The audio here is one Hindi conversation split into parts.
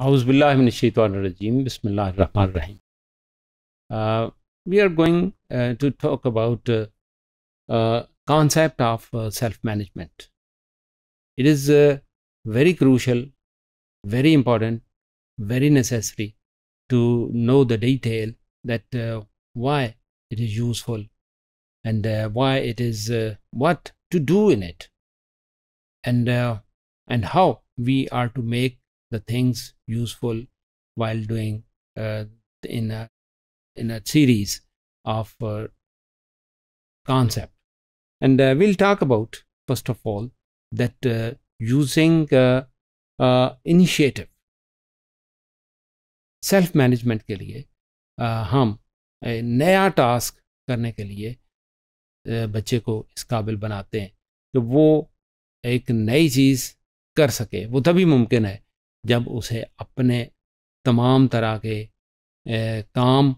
Auzubillahiminashaitanirajim, Bismillah Rahman Rahim. Uh, we are going uh, to talk about uh, uh concept of uh, self-management. It is uh, very crucial, very important, very necessary to know the detail that why it is useful and why it is what to do in it and and how we are to make the things useful while doing uh, in a in a series of uh, concept and uh, we'll talk about first of all that using initiative self management के लिए आ, हम नया टास्क करने के लिए बच्चे को इस काबिल बनाते हैं कि वो एक नई चीज़ कर सके वो तभी मुमकिन है जब उसे अपने तमाम तरह के ए, काम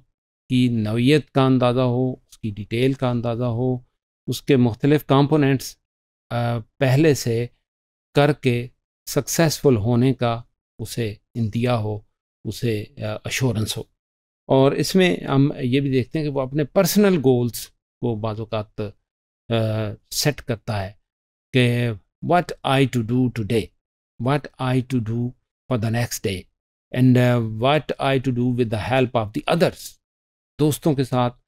की नवीयत का अंदाज़ा हो उसकी डिटेल का अंदाज़ा हो उसके मुख्तलिफ़ कॉम्पोनेंट्स पहले से करके सक्सेसफुल होने का उसे इंतिया हो उसे अश्योरेंस हो और इसमें हम ये भी देखते हैं कि वो अपने पर्सनल गोल्स को बाज़ात सेट करता है कि what I to do today what I to do for the next day and what I to do with the help of the others दोस्तों के साथ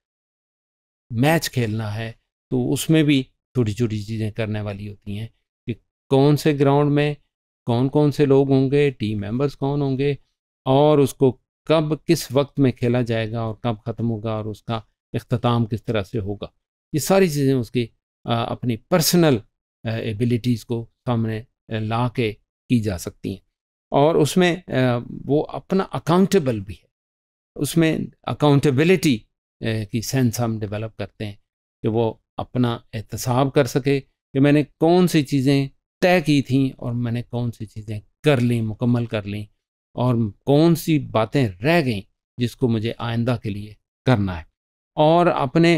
मैच खेलना है तो उसमें भी छोटी छोटी चीज़ें करने वाली होती हैं कि कौन से ग्राउंड में कौन कौन से लोग होंगे टीम मेंबर्स कौन होंगे और उसको कब किस वक्त में खेला जाएगा और कब ख़त्म होगा और उसका अख्ताम किस तरह से होगा ये सारी चीज़ें उसकी अपनी पर्सनल एबिलिटीज़ को सामने ला के की जा सकती हैं और उसमें वो अपना अकाउंटेबल भी है उसमें अकाउंटेबिलिटी की सेंस हम डेवलप करते हैं कि वो अपना एहतसाब कर सके कि मैंने कौन सी चीज़ें तय की थी और मैंने कौन सी चीज़ें कर ली मुकम्मल कर ली और कौन सी बातें रह गई जिसको मुझे आइंदा के लिए करना है और अपने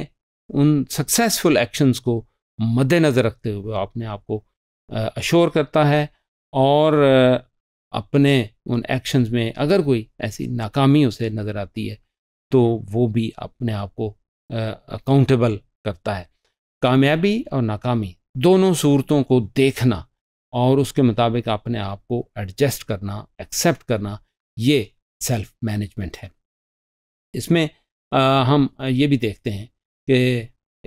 उन सक्सेसफुल एक्शंस को मद्देनज़र रखते हुए अपने आप को अशोर करता है और अपने उन एक्शंस में अगर कोई ऐसी नाकामी उसे नज़र आती है तो वो भी अपने आप को अकाउंटेबल करता है कामयाबी और नाकामी दोनों सूरतों को देखना और उसके मुताबिक अपने आप को एडजस्ट करना एक्सेप्ट करना ये सेल्फ मैनेजमेंट है इसमें आ, हम ये भी देखते हैं कि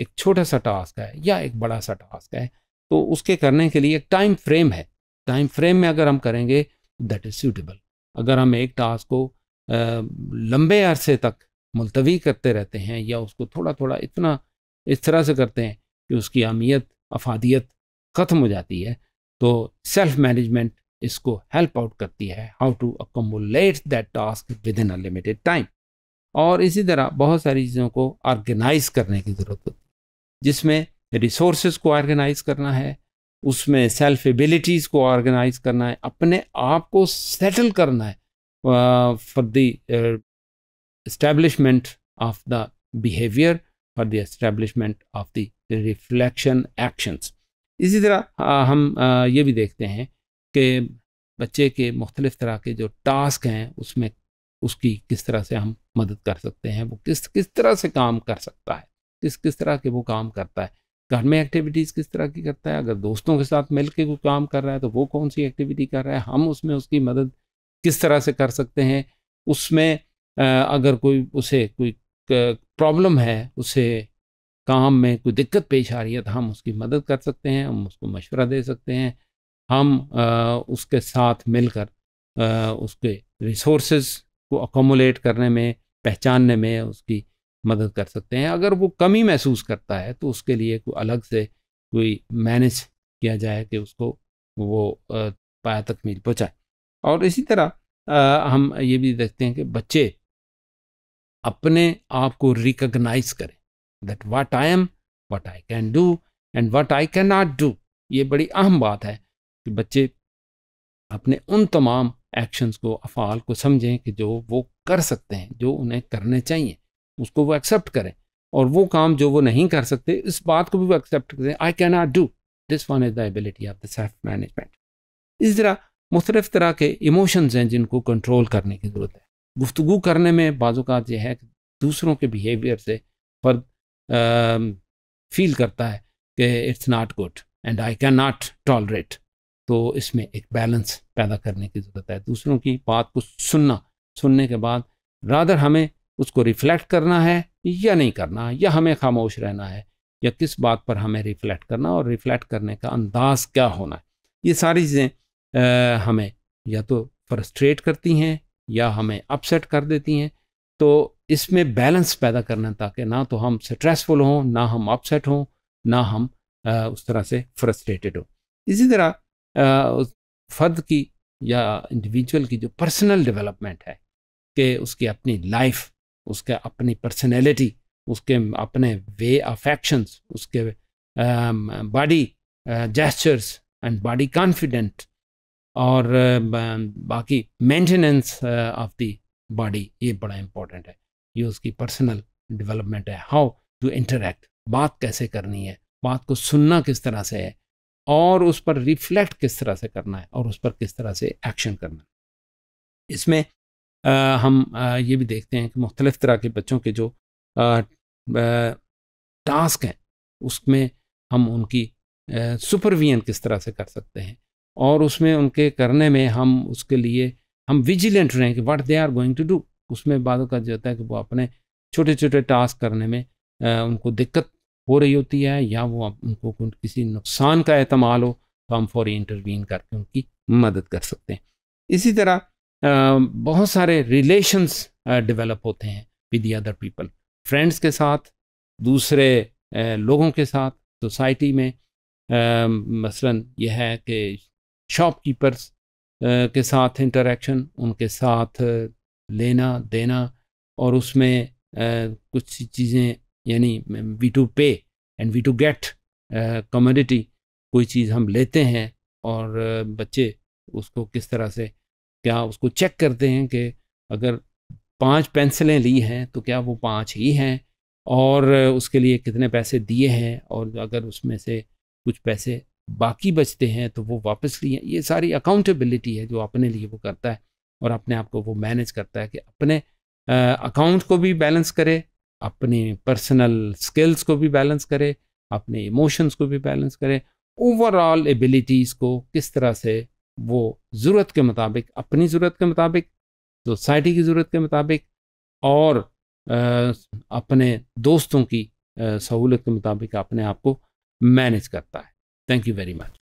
एक छोटा सा टास्क है या एक बड़ा सा टास्क है तो उसके करने के लिए एक टाइम फ्रेम है टाइम फ्रेम में अगर हम करेंगे दैट इज़ सूटेबल अगर हम एक टास्क को लंबे अरसे तक मुलतवी करते रहते हैं या उसको थोड़ा थोड़ा इतना इस तरह से करते हैं कि उसकी अहमियत अफादियत ख़त्म हो जाती है तो सेल्फ मैनेजमेंट इसको हेल्प आउट करती है how to accommodate that task within a limited time और इसी तरह बहुत सारी चीज़ों को ऑर्गेनाइज करने की ज़रूरत होती है जिसमें रिसोर्स को ऑर्गेनाइज करना है उसमें सेल्फ एबिलिटीज़ को ऑर्गेनाइज करना है अपने आप को सेटल करना है for the establishment of the behaviour for the establishment of the reflection actions इसी तरह हम ये भी देखते हैं कि बच्चे के मुख्तलिफ तरह के जो टास्क हैं उसमें उसकी किस तरह से हम मदद कर सकते हैं वो किस किस तरह से काम कर सकता है किस किस तरह के वो काम करता है घर में एक्टिविटीज़ किस तरह की करता है अगर दोस्तों के साथ मिल के कोई काम कर रहा है तो वो कौन सी एक्टिविटी कर रहा है हम उसमें उसकी मदद किस तरह से कर सकते हैं उसमें अगर कोई उसे कोई प्रॉब्लम है उसे काम में कोई दिक्कत पेश आ रही है तो हम उसकी मदद कर सकते हैं हम उसको मशवरा दे सकते हैं हम उसके साथ मिलकर उसके रिसोर्सेज को अकोमोलेट करने में पहचानने में उसकी मदद कर सकते हैं अगर वो कमी महसूस करता है तो उसके लिए कोई अलग से कोई मैनेज किया जाए कि उसको वो पाया तकमील पहुँचाए और इसी तरह हम ये भी देखते हैं कि बच्चे अपने आप को रिकग्नाइज करें that what I am what I can do and what I can not do ये बड़ी अहम बात है कि बच्चे अपने उन तमाम एक्शंस को अफ़ाल को समझें कि जो वो कर सकते हैं जो उन्हें करने चाहिए उसको वो एक्सेप्ट करें और वो काम जो वो नहीं कर सकते इस बात को भी वो एक्सेप्ट करें I can not do this one is the ability of the self management इस तरह मुख्तलिफ़ तरह के इमोशंस हैं जिनको कंट्रोल करने की ज़रूरत है गुफ्तु करने में बाज़ात यह है कि दूसरों के बिहेवियर से फर्द फील करता है कि it's not good and I can not tolerate तो इसमें एक बैलेंस पैदा करने की ज़रूरत है दूसरों की बात को सुनना सुनने के बाद रादर हमें उसको रिफ्लेक्ट करना है या नहीं करना या हमें खामोश रहना है या किस बात पर हमें रिफ्लेक्ट करना और रिफ्लेक्ट करने का अंदाज क्या होना है ये सारी चीज़ें हमें या तो फ्रस्ट्रेट करती हैं या हमें अपसेट कर देती हैं तो इसमें बैलेंस पैदा करना ताकि ना तो हम स्ट्रेसफुल हों ना हम अपसेट हों ना हम आ, उस तरह से फ्रस्ट्रेटेड हों इसी तरह फर्द की या इंडिविजुअल की जो पर्सनल डेवलपमेंट है कि उसकी अपनी लाइफ उसके अपनी पर्सनैलिटी उसके अपने वे ऑफ एक्शंस उसके body gestures and body confident और um, um, बाकी मेंटेनेंस ऑफ द बॉडी ये बड़ा इम्पोर्टेंट है ये उसकी पर्सनल डेवलपमेंट है हाउ टू इंटरेक्ट बात कैसे करनी है बात को सुनना किस तरह से है और उस पर रिफ्लेक्ट किस तरह से करना है और उस पर किस तरह से एक्शन करना है इसमें हम ये भी देखते हैं कि मुख्तलिफ़ तरह के बच्चों के जो टास्क हैं उसमें हम उनकी सुपरविजन किस तरह से कर सकते हैं और उसमें उनके करने में हम उसके लिए हम विजिलेंट रहें कि what they are going to do उसमें बाद का जो होता है कि वो अपने छोटे छोटे टास्क करने में आ, उनको दिक्कत हो रही होती है या वो उनको किसी नुकसान का एहतमाल हो तो हम फौरी इंटरवीन करके उनकी मदद कर सकते हैं इसी तरह बहुत सारे रिलेशंस डेवलप होते हैं with the other people friends के साथ दूसरे लोगों के साथ सोसाइटी में मसलन यह है कि शॉपकीपर्स के साथ इंटरेक्शन उनके साथ लेना देना और उसमें कुछ चीज़ें यानी we to pay and we to get commodity कोई चीज़ हम लेते हैं और बच्चे उसको किस तरह से क्या उसको चेक करते हैं कि अगर पांच पेंसिलें ली हैं तो क्या वो पांच ही हैं और उसके लिए कितने पैसे दिए हैं और अगर उसमें से कुछ पैसे बाकी बचते हैं तो वो वापस लिए ये सारी अकाउंटेबिलिटी है जो अपने लिए वो करता है और अपने आप को वो मैनेज करता है कि अपने अकाउंट को भी बैलेंस करे अपने पर्सनल स्किल्स को भी बैलेंस करे अपने इमोशंस को भी बैलेंस करे ओवरऑल एबिलिटीज़ को किस तरह से वो ज़रूरत के मुताबिक अपनी ज़रूरत के मुताबिक सोसाइटी की ज़रूरत के मुताबिक और अपने दोस्तों की सहूलत के मुताबिक अपने आप को मैनेज करता है थैंक यू वेरी मच